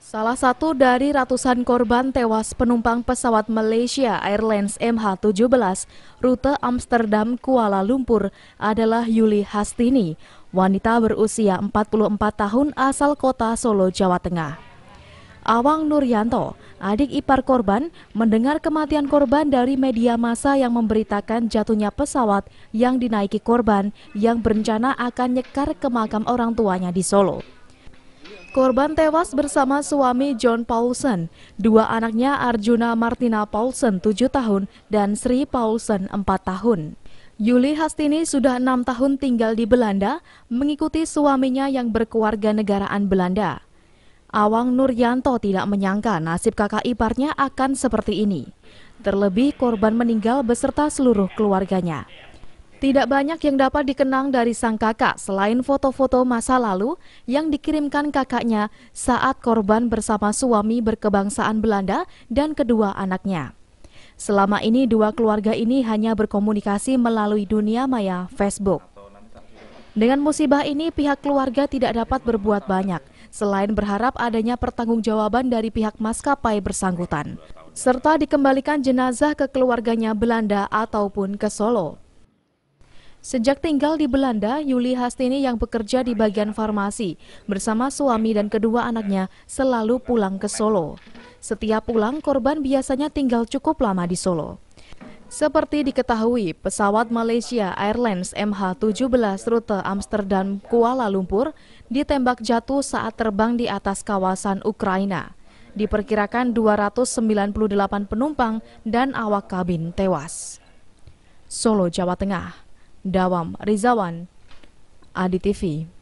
Salah satu dari ratusan korban tewas penumpang pesawat Malaysia Airlines MH17 rute Amsterdam Kuala Lumpur adalah Yuli Hastini, wanita berusia 44 tahun asal kota Solo, Jawa Tengah. Awang Nuryanto, adik ipar korban, mendengar kematian korban dari media massa yang memberitakan jatuhnya pesawat yang dinaiki korban yang berencana akan nyekar ke makam orang tuanya di Solo. Korban tewas bersama suami John Paulson, dua anaknya Arjuna Martina Paulson 7 tahun dan Sri Paulson 4 tahun. Yuli Hastini sudah enam tahun tinggal di Belanda mengikuti suaminya yang berkeluarga negaraan Belanda. Awang Nuryanto tidak menyangka nasib kakak iparnya akan seperti ini. Terlebih korban meninggal beserta seluruh keluarganya. Tidak banyak yang dapat dikenang dari sang kakak selain foto-foto masa lalu yang dikirimkan kakaknya saat korban bersama suami berkebangsaan Belanda dan kedua anaknya. Selama ini dua keluarga ini hanya berkomunikasi melalui dunia maya Facebook. Dengan musibah ini pihak keluarga tidak dapat berbuat banyak selain berharap adanya pertanggungjawaban dari pihak maskapai bersangkutan serta dikembalikan jenazah ke keluarganya Belanda ataupun ke Solo. Sejak tinggal di Belanda, Yuli Hastini yang bekerja di bagian farmasi bersama suami dan kedua anaknya selalu pulang ke Solo. Setiap pulang, korban biasanya tinggal cukup lama di Solo. Seperti diketahui, pesawat Malaysia Airlines MH17 rute Amsterdam Kuala Lumpur ditembak jatuh saat terbang di atas kawasan Ukraina. Diperkirakan 298 penumpang dan awak kabin tewas. Solo, Jawa Tengah. Dawam Rizawan, ADTV.